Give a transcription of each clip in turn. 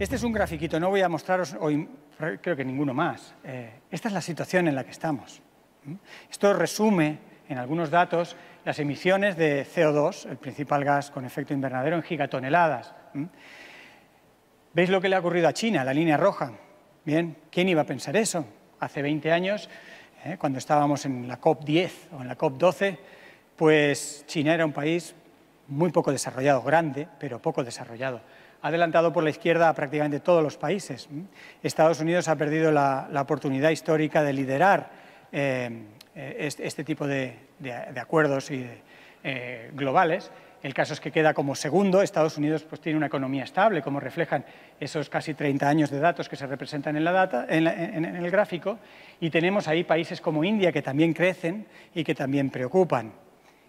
Este es un grafiquito, no voy a mostraros hoy, creo que ninguno más. Eh, esta es la situación en la que estamos. Esto resume en algunos datos las emisiones de CO2, el principal gas con efecto invernadero, en gigatoneladas. ¿Veis lo que le ha ocurrido a China, la línea roja? Bien, ¿quién iba a pensar eso? Hace 20 años, ¿eh? cuando estábamos en la COP10 o en la COP12, pues China era un país muy poco desarrollado, grande, pero poco desarrollado ha adelantado por la izquierda a prácticamente todos los países. Estados Unidos ha perdido la, oportunidad histórica de liderar eh, este, este, tipo de, acuerdos eh, globales. El caso es que queda como segundo. Estados Unidos pues, tiene una economía estable, como reflejan esos casi 30 años de datos que se representan en, la data, en el gráfico. Y tenemos ahí países como India, que también crecen y que también preocupan.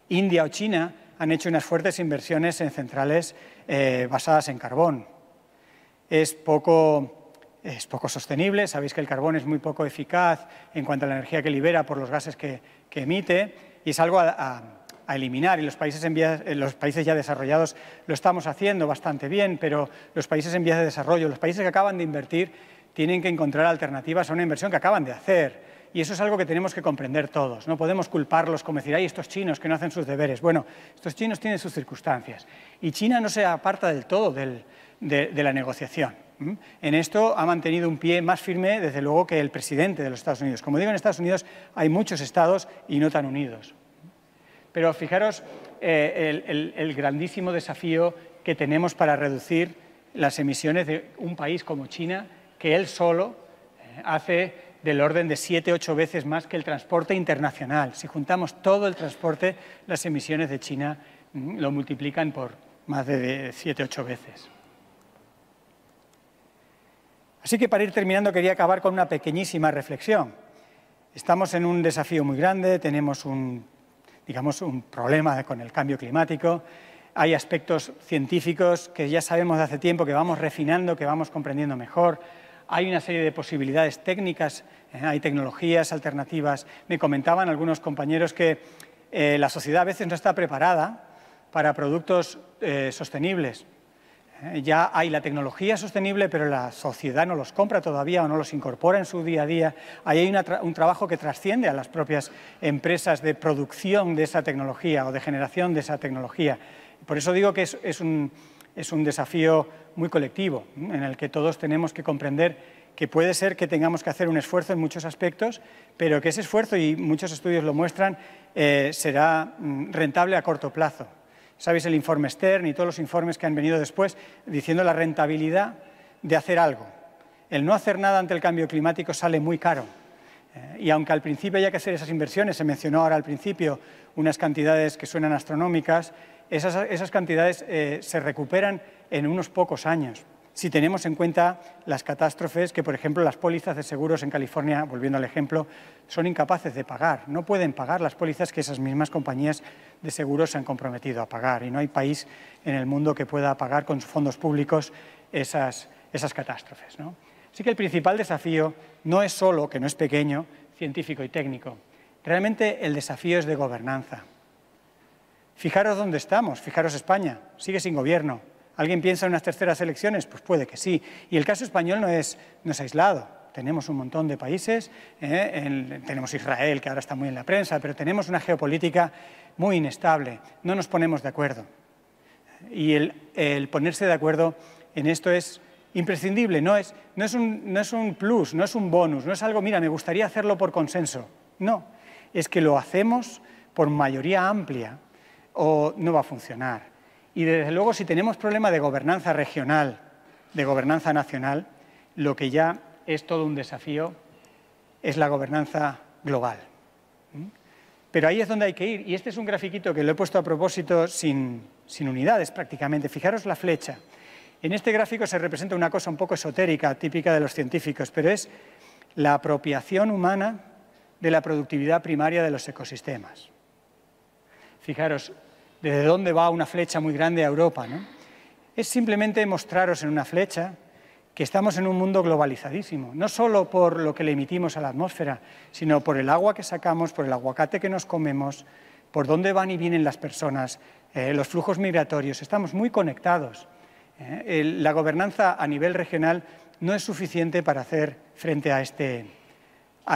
India o China han hecho unas fuertes inversiones en centrales eh, basadas en carbón. Es poco, es poco sostenible, sabéis que el carbón es muy poco eficaz en cuanto a la energía que libera por los gases que, emite y es algo a, eliminar y los países, en eh, los países ya desarrollados lo estamos haciendo bastante bien, pero los países en vías de desarrollo, los países que acaban de invertir, tienen que encontrar alternativas a una inversión que acaban de hacer y eso es algo que tenemos que comprender todos. No podemos culparlos como decir, hay estos chinos que no hacen sus deberes. Bueno, estos chinos tienen sus circunstancias y China no se aparta del todo de, la negociación. En esto ha mantenido un pie más firme, desde luego, que el presidente de los Estados Unidos. Como digo, en Estados Unidos hay muchos estados y no tan unidos. Pero fijaros eh, el, grandísimo desafío que tenemos para reducir las emisiones de un país como China, que él solo eh, hace del orden de siete ocho veces más que el transporte internacional. Si juntamos todo el transporte, las emisiones de China mm, lo multiplican por más de siete ocho veces. Así que para ir terminando quería acabar con una pequeñísima reflexión. Estamos en un desafío muy grande, tenemos un, digamos, un problema con el cambio climático, hay aspectos científicos que ya sabemos de hace tiempo que vamos refinando, que vamos comprendiendo mejor, hay una serie de posibilidades técnicas, eh, hay tecnologías alternativas. Me comentaban algunos compañeros que eh, la sociedad a veces no está preparada para productos eh, sostenibles. ya hay la tecnología sostenible, pero la sociedad no los compra todavía o no los incorpora en su día a día. Ahí hay un trabajo que trasciende a las propias empresas de producción de esa tecnología o de generación de esa tecnología. Por eso digo que es un, es un desafío muy colectivo, en el que todos tenemos que comprender que puede ser que tengamos que hacer un esfuerzo en muchos aspectos, pero que ese esfuerzo, y muchos estudios lo muestran, eh, será mm, rentable a corto plazo. Sabéis el informe Stern y todos los informes que han venido después diciendo la rentabilidad de hacer algo. El no hacer nada ante el cambio climático sale muy caro eh, y aunque al principio haya que hacer esas inversiones, se mencionó ahora al principio unas cantidades que suenan astronómicas, esas, cantidades eh, se recuperan en unos pocos años. Si tenemos en cuenta las catástrofes que, por ejemplo, las pólizas de seguros en California, volviendo al ejemplo, son incapaces de pagar. No pueden pagar las pólizas que esas mismas compañías de seguros se han comprometido a pagar. Y no hay país en el mundo que pueda pagar con sus fondos públicos esas, esas catástrofes. ¿no? Sí que el principal desafío no es solo, que no es pequeño, científico y técnico. Realmente el desafío es de gobernanza. Fijaros dónde estamos, fijaros España, sigue sin gobierno. ¿Alguien piensa en unas terceras elecciones? Pues puede que sí. Y el caso español no es, no aislado. Tenemos un montón de países, ¿eh? tenemos Israel, que ahora está muy en la prensa, pero tenemos una geopolítica muy inestable, no nos ponemos de acuerdo. Y el ponerse de acuerdo en esto es imprescindible, no es, un, plus, no es un bonus, no es algo, mira, me gustaría hacerlo por consenso. No, es que lo hacemos por mayoría amplia o no va a funcionar. Y desde luego, si tenemos problema de gobernanza regional, de gobernanza nacional, lo que ya es todo un desafío es la gobernanza global. ¿Mm? Pero ahí es donde hay que ir. Y este es un grafiquito que lo he puesto a propósito sin, sin unidades prácticamente. Fijaros la flecha. En este gráfico se representa una cosa un poco esotérica, típica de los científicos, pero es la apropiación humana de la productividad primaria de los ecosistemas. Fijaros, desde dónde va una flecha muy grande a Europa. ¿no? Es simplemente mostraros en una flecha que estamos en un mundo globalizadísimo, no solo por lo que le emitimos a la atmósfera, sino por el agua que sacamos, por el aguacate que nos comemos, por dónde van y vienen las personas, eh, los flujos migratorios. Estamos muy conectados. ¿eh? la gobernanza a nivel regional no es suficiente para hacer frente a este,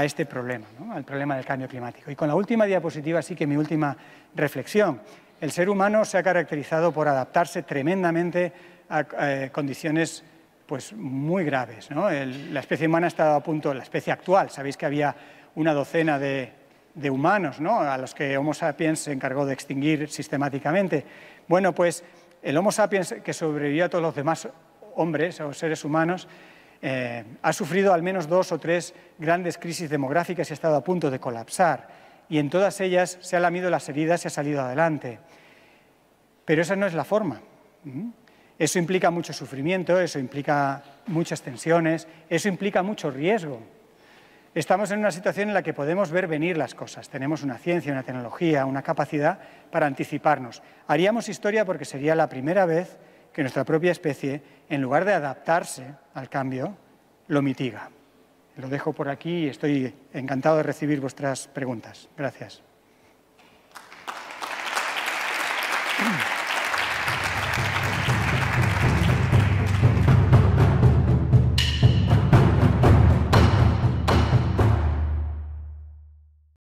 este problema, al problema del cambio climático. Y con la última diapositiva, sí que mi última reflexión. El ser humano se ha caracterizado por adaptarse tremendamente a eh, condiciones pues, muy graves. la especie humana ha estado a punto, la especie actual, sabéis que había una docena de, de humanos ¿no? a los que Homo sapiens se encargó de extinguir sistemáticamente. Bueno, pues el Homo sapiens, que sobrevivió a todos los demás hombres o seres humanos, eh, ha sufrido al menos dos o tres grandes crisis demográficas y ha estado a punto de colapsar. Y en todas ellas se ha lamido las heridas y ha salido adelante. Pero esa no es la forma. ¿Mm? Eso implica mucho sufrimiento, eso implica muchas tensiones, eso implica mucho riesgo estamos en una situación en la que podemos ver venir las cosas. Tenemos una ciencia, una tecnología, una capacidad para anticiparnos. Haríamos historia porque sería la primera vez que nuestra propia especie, en lugar de adaptarse al cambio, lo mitiga. Lo dejo por aquí y estoy encantado de recibir vuestras preguntas. Gracias.